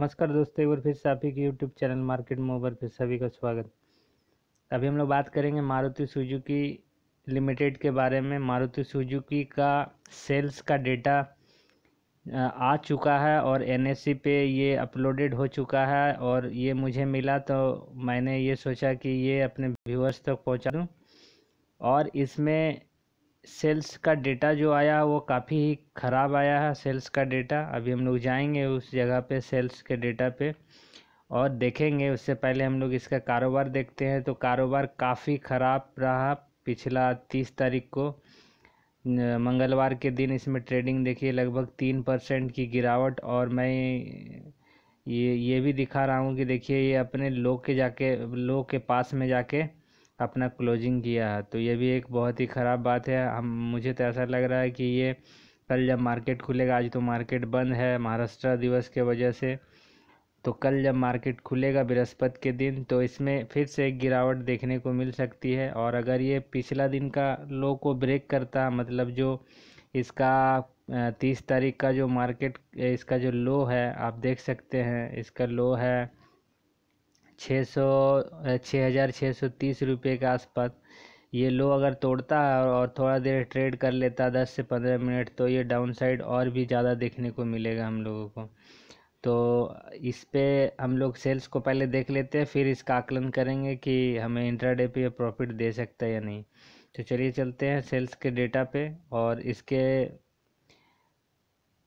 नमस्कार दोस्तों एक बार फिर से आप ही के यूट्यूब चैनल मार्केट में फिर सभी का स्वागत अभी हम लोग बात करेंगे मारुति सुजुकी लिमिटेड के बारे में मारुति सुजुकी का सेल्स का डेटा आ चुका है और एन पे ये अपलोडेड हो चुका है और ये मुझे मिला तो मैंने ये सोचा कि ये अपने व्यूअर्स तक तो पहुँचा दूँ और इसमें सेल्स का डेटा जो आया वो काफ़ी ख़राब आया है सेल्स का डेटा अभी हम लोग जाएंगे उस जगह पे सेल्स के डेटा पे और देखेंगे उससे पहले हम लोग इसका कारोबार देखते हैं तो कारोबार काफ़ी ख़राब रहा पिछला तीस तारीख को मंगलवार के दिन इसमें ट्रेडिंग देखिए लगभग तीन परसेंट की गिरावट और मैं ये ये भी दिखा रहा हूँ कि देखिए ये अपने लो के जाके लो के पास में जाके अपना क्लोजिंग किया है तो ये भी एक बहुत ही ख़राब बात है हम मुझे तो ऐसा लग रहा है कि ये कल जब मार्केट खुलेगा आज तो मार्केट बंद है महाराष्ट्र दिवस के वजह से तो कल जब मार्केट खुलेगा बृहस्पति के दिन तो इसमें फिर से एक गिरावट देखने को मिल सकती है और अगर ये पिछला दिन का लो को ब्रेक करता मतलब जो इसका तीस तारीख का जो मार्केट इसका जो लो है आप देख सकते हैं इसका लो है छः सौ छः हज़ार छः सौ तीस रुपये के आसपास ये लो अगर तोड़ता है और थोड़ा देर ट्रेड कर लेता दस से पंद्रह मिनट तो ये डाउन साइड और भी ज़्यादा देखने को मिलेगा हम लोगों को तो इस पर हम लोग सेल्स को पहले देख लेते हैं फिर इसका आकलन करेंगे कि हमें इंट्राडे पे प्रॉफिट दे सकता है या नहीं तो चलिए चलते हैं सेल्स के डेटा पे और इसके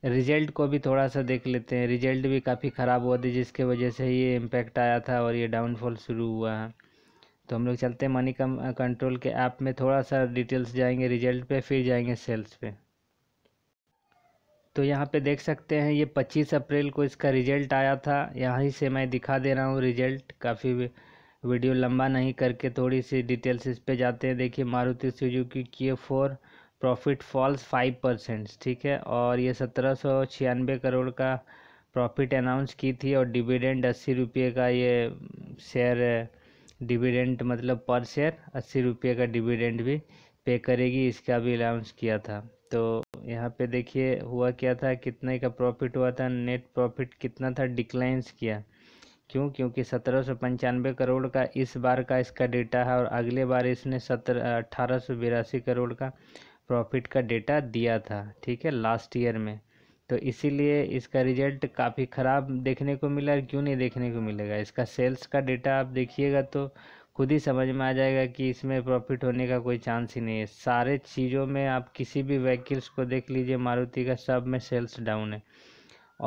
रिजल्ट को भी थोड़ा सा देख लेते हैं रिजल्ट भी काफ़ी ख़राब हुआ थी जिसके वजह से ये इम्पैक्ट आया था और ये डाउनफॉल शुरू हुआ है तो हम लोग चलते हैं मनी कम कंट्रोल के ऐप में थोड़ा सा डिटेल्स जाएंगे रिजल्ट पे फिर जाएंगे सेल्स पे तो यहाँ पे देख सकते हैं ये 25 अप्रैल को इसका रिजल्ट आया था यहाँ से मैं दिखा दे रहा हूँ रिजल्ट काफ़ी वीडियो लंबा नहीं करके थोड़ी सी डिटेल्स इस पर जाते हैं देखिए मारुति सुजुकी की four profit falls five percent ठीक है और ये सत्रह सौ छियानवे करोड़ का प्रॉफिट अनाउंस की थी और डिविडेंड अस्सी रुपये का ये शेयर डिविडेंड मतलब पर शेयर अस्सी रुपये का डिविडेंड भी पे करेगी इसका भी अनाउंस किया था तो यहाँ पे देखिए हुआ क्या था कितने का प्रॉफिट हुआ था नेट प्रॉफिट कितना था डिक्लाइंस किया क्यों क्योंकि सत्रह सौ पंचानवे करोड़ का इस बार का इसका डेटा है और अगले बार इसने सत्रह अठारह सौ बिरासी करोड़ का प्रॉफिट का डेटा दिया था ठीक है लास्ट ईयर में तो इसीलिए इसका रिजल्ट काफ़ी ख़राब देखने को मिला और क्यों नहीं देखने को मिलेगा इसका सेल्स का डेटा आप देखिएगा तो खुद ही समझ में आ जाएगा कि इसमें प्रॉफिट होने का कोई चांस ही नहीं है सारे चीज़ों में आप किसी भी व्हीकल्स को देख लीजिए मारुति का सब में सेल्स डाउन है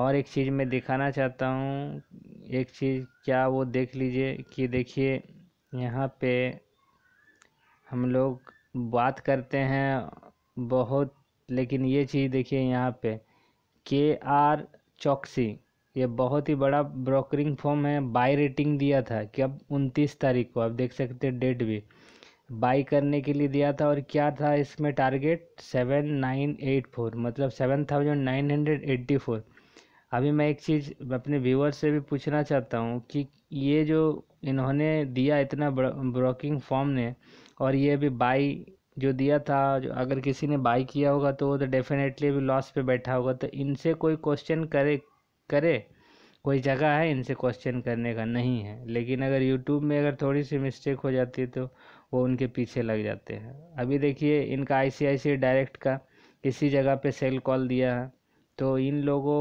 और एक चीज़ मैं दिखाना चाहता हूँ एक चीज़ क्या वो देख लीजिए कि देखिए यहाँ पे हम लोग बात करते हैं बहुत लेकिन ये चीज़ देखिए यहाँ पे के आर चौकसी ये बहुत ही बड़ा ब्रोकरिंग फॉर्म है बाई रेटिंग दिया था कि अब उनतीस तारीख को आप देख सकते हैं डेट भी बाई करने के लिए दिया था और क्या था इसमें target seven nine eight four मतलब seven thousand nine hundred eighty four अभी मैं एक चीज़ अपने व्यूअर्स से भी पूछना चाहता हूँ कि ये जो इन्होंने दिया इतना ब्रोकिंग फॉर्म ने और ये भी बाई जो दिया था जो अगर किसी ने बाई किया होगा तो वो तो डेफिनेटली भी लॉस पे बैठा होगा तो इनसे कोई क्वेश्चन करे करे कोई जगह है इनसे क्वेश्चन करने का नहीं है लेकिन अगर यूट्यूब में अगर थोड़ी सी मिस्टेक हो जाती है तो वो उनके पीछे लग जाते हैं अभी देखिए इनका आई डायरेक्ट का किसी जगह पे सेल कॉल दिया है तो इन लोगों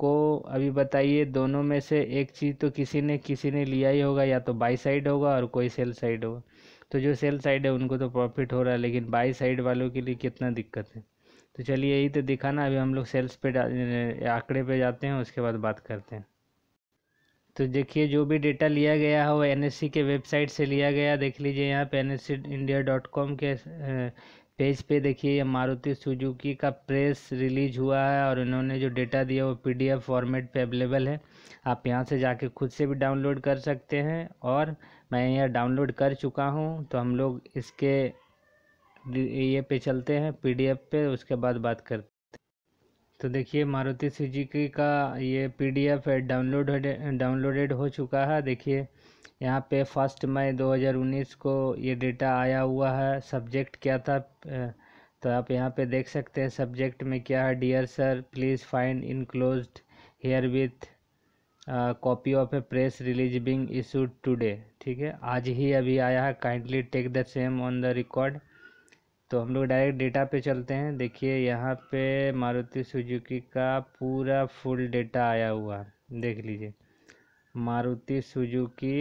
को अभी बताइए दोनों में से एक चीज़ तो किसी ने किसी ने लिया ही होगा या तो बाई साइड होगा और कोई सेल साइड होगा तो जो सेल साइड है उनको तो प्रॉफिट हो रहा है लेकिन बाई साइड वालों के लिए कितना दिक्कत है तो चलिए यही तो दिखाना अभी हम लोग सेल्स पे आंकड़े पे जाते हैं उसके बाद बात करते हैं तो देखिए जो भी डेटा लिया गया है वो एन e के वेबसाइट से लिया गया देख लीजिए यहाँ पे एन इंडिया डॉट कॉम के पेज पे देखिए ये मारुति सुजुकी का प्रेस रिलीज हुआ है और इन्होंने जो डेटा दिया वो पीडीएफ फॉर्मेट पे अवेलेबल है आप यहाँ से जाके खुद से भी डाउनलोड कर सकते हैं और मैं यह डाउनलोड कर चुका हूँ तो हम लोग इसके ये पे चलते हैं पीडीएफ पे उसके बाद बात करते तो देखिए मारुति सुजुकी का ये पी डाउनलोड डाउनलोडेड हो चुका है देखिए यहाँ पे फर्स्ट मई 2019 को ये डेटा आया हुआ है सब्जेक्ट क्या था तो आप यहाँ पे देख सकते हैं सब्जेक्ट में क्या है dear sir please find enclose herewith copy of a press release being issued today ठीक है आज ही अभी आया है kindly take the same on the record तो हम लोग डायरेक्ट डेटा पे चलते हैं देखिए यहाँ पे मारुति सुजुकी का पूरा फुल डेटा आया हुआ देख लीजिए मारुति सुजुकी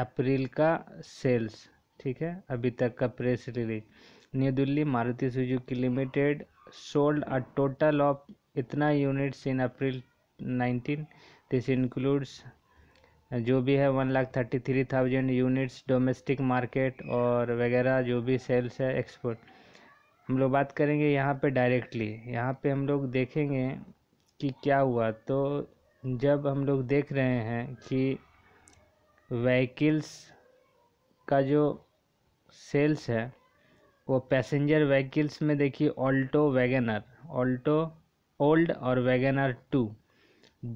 अप्रैल का सेल्स ठीक है अभी तक का press release new Delhi Maruti Suzuki limited sold a total of इतना units in April nineteen this includes जो भी है one lakh thirty three thousand units domestic market और वगैरह जो भी सेल्स है एक्सपोर्ट हम लोग बात करेंगे यहाँ पे डायरेक्टली यहाँ पे हम लोग देखेंगे कि क्या हुआ तो जब हम लोग देख रहे हैं कि व्हीकल्स का जो सेल्स है वो पैसेंजर व्हीकल्स में देखिए ऑल्टो वैगनर ऑल्टो ओल्ड और वैगनर टू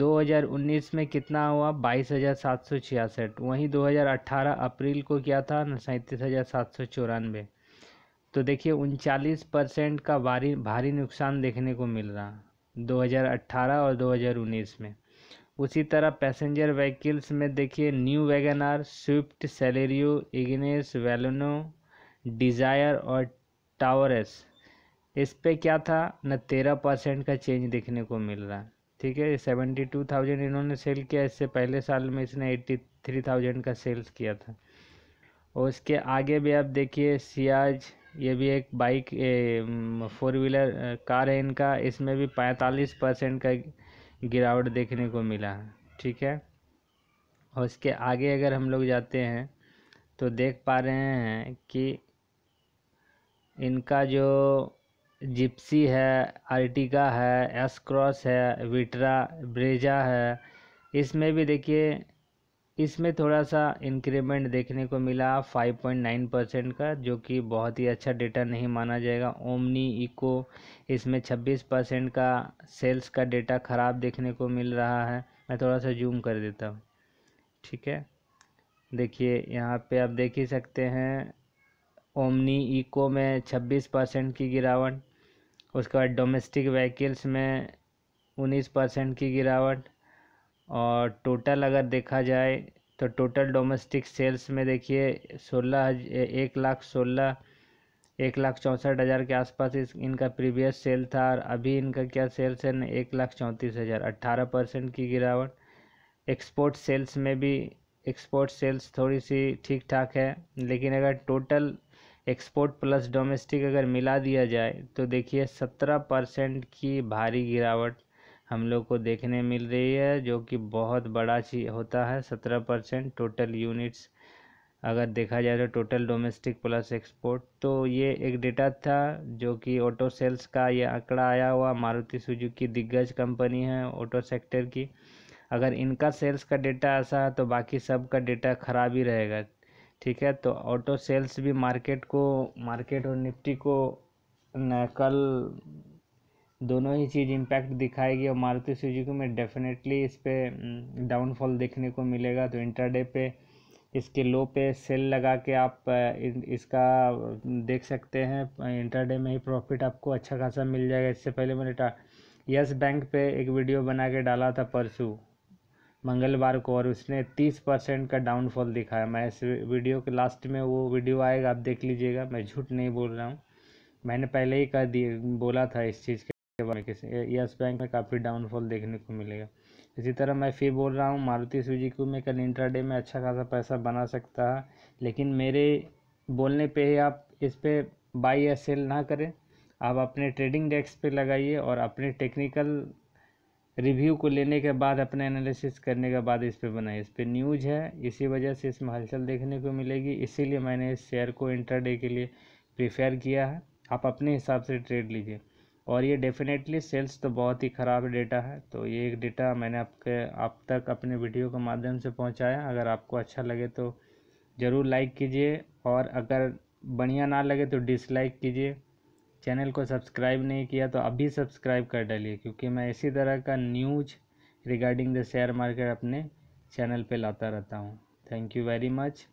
2019 में कितना हुआ बाईस हज़ार सात सौ छियासठ वहीं 2018 अप्रैल को क्या था सैंतीस हज़ार सात सौ चौरानवे तो देखिए उनचालीस परसेंट का भारी भारी नुकसान देखने को मिल रहा 2018 और 2019 में उसी तरह पैसेंजर व्हीकल्स में देखिए new Wagon R Swift Celerio Ignis Baleno Dzire और टावरस इस पे क्या था ना तेरह परसेंट का चेंज देखने को मिल रहा है ठीक है सेवेंटी टू थाउजेंड इन्होंने सेल किया इससे पहले साल में इसने एट्टी थ्री थाउजेंड का सेल्स किया था और उसके आगे भी आप देखिए सियाज ये भी एक बाइक फोर व्हीलर कार है इनका इसमें भी पैंतालीस परसेंट का गिरावट देखने को मिला ठीक है और इसके आगे अगर हम लोग जाते हैं तो देख पा रहे हैं कि इनका जो जिप्सी है आर्टिका है एस क्रॉस है विट्रा ब्रेजा है इसमें भी देखिए इसमें थोड़ा सा इंक्रीमेंट देखने को मिला 5.9 परसेंट का जो कि बहुत ही अच्छा डेटा नहीं माना जाएगा ओमनी इको इसमें 26 परसेंट का सेल्स का डेटा ख़राब देखने को मिल रहा है मैं थोड़ा सा जूम कर देता हूँ ठीक है देखिए यहाँ पे आप देख ही सकते हैं ओमनी इको में 26 परसेंट की गिरावट उसके बाद डोमेस्टिक व्हीकल्स में उन्नीस परसेंट की गिरावट और टोटल अगर देखा जाए तो टोटल डोमेस्टिक सेल्स में देखिए सोलह एक लाख सोलह एक लाख चौंसठ हज़ार के आसपास इस इनका प्रीवियस सेल था और अभी इनका क्या सेल्स है ना एक लाख चौंतीस हज़ार अट्ठारह परसेंट की गिरावट एक्सपोर्ट सेल्स में भी एक्सपोर्ट सेल्स थोड़ी सी ठीक ठाक है लेकिन अगर टोटल एक्सपोर्ट प्लस डोमेस्टिक अगर मिला दिया जाए तो देखिए सत्रह परसेंट की भारी गिरावट हम लोग को देखने मिल रही है जो कि बहुत बड़ा ची होता है सत्रह परसेंट टोटल यूनिट्स अगर देखा जाए तो टोटल डोमेस्टिक प्लस एक्सपोर्ट तो ये एक डेटा था जो कि ऑटो सेल्स का ये आंकड़ा आया हुआ मारुति सुजुकी दिग्गज कंपनी है ऑटो सेक्टर की अगर इनका सेल्स का डेटा ऐसा है तो बाकी सब का डेटा ख़राब ही रहेगा ठीक है तो ऑटो सेल्स भी मार्केट को मार्केट और निफ्टी को कल दोनों ही चीज़ इम्पैक्ट दिखाएगी और मारुति सुजुकी में डेफिनेटली इस पर डाउनफॉल mm, देखने को मिलेगा तो इंटरडे पे इसके लो पे सेल लगा के आप इसका देख सकते हैं इंटरडे में ही प्रॉफिट आपको अच्छा खासा मिल जाएगा इससे पहले मैंने टा यस बैंक पे एक वीडियो बना के डाला था परसों मंगलवार को और उसने तीस परसेंट का डाउनफॉल दिखाया मैं इस वीडियो के लास्ट में वो वीडियो आएगा आप देख लीजिएगा मैं झूठ नहीं बोल रहा हूँ मैंने पहले ही कह दिए बोला था इस चीज़ के के यस बैंक में काफ़ी डाउनफॉल देखने को मिलेगा इसी तरह मैं फिर बोल रहा हूँ मारुति को मैं कल इंटरडे में अच्छा खासा पैसा बना सकता है लेकिन मेरे बोलने पे ही आप इस पर बाई या सेल ना करें आप अपने ट्रेडिंग डेस्क पे लगाइए और अपने टेक्निकल रिव्यू को लेने के बाद अपने एनालिसिस करने के बाद इस पर बनाए इस पर न्यूज है इसी वजह से इसमें हलचल देखने को मिलेगी इसीलिए मैंने इस शेयर को इंटरडे के लिए प्रिफेयर किया है आप अपने हिसाब से ट्रेड लीजिए और ये डेफिनेटली सेल्स तो बहुत ही ख़राब डेटा है तो ये एक डेटा मैंने आपके आप तक अपने वीडियो के माध्यम से पहुंचाया अगर आपको अच्छा लगे तो ज़रूर लाइक कीजिए और अगर बढ़िया ना लगे तो डिसलाइक कीजिए चैनल को सब्सक्राइब नहीं किया तो अभी सब्सक्राइब कर डालिए क्योंकि मैं इसी तरह का news regarding the share market अपने चैनल पर लाता रहता हूँ थैंक यू वेरी मच